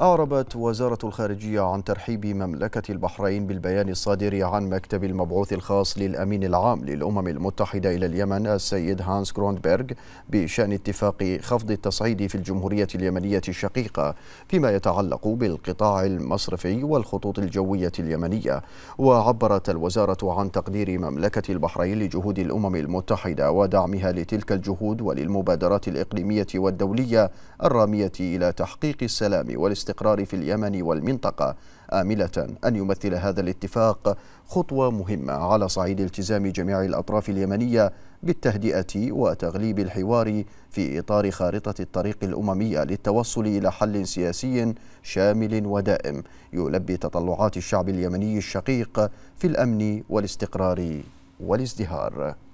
أعربت وزارة الخارجية عن ترحيب مملكة البحرين بالبيان الصادر عن مكتب المبعوث الخاص للأمين العام للأمم المتحدة إلى اليمن السيد هانس كروندبرغ بشأن اتفاق خفض التصعيد في الجمهورية اليمنية الشقيقة فيما يتعلق بالقطاع المصرفي والخطوط الجوية اليمنية وعبرت الوزارة عن تقدير مملكة البحرين لجهود الأمم المتحدة ودعمها لتلك الجهود وللمبادرات الإقليمية والدولية الرامية إلى تحقيق السلام والاستقرار الاستقرار في اليمن والمنطقة آملة أن يمثل هذا الاتفاق خطوة مهمة على صعيد التزام جميع الأطراف اليمنية بالتهدئة وتغليب الحوار في إطار خارطة الطريق الأممية للتوصل إلى حل سياسي شامل ودائم يلبي تطلعات الشعب اليمني الشقيق في الأمن والاستقرار والازدهار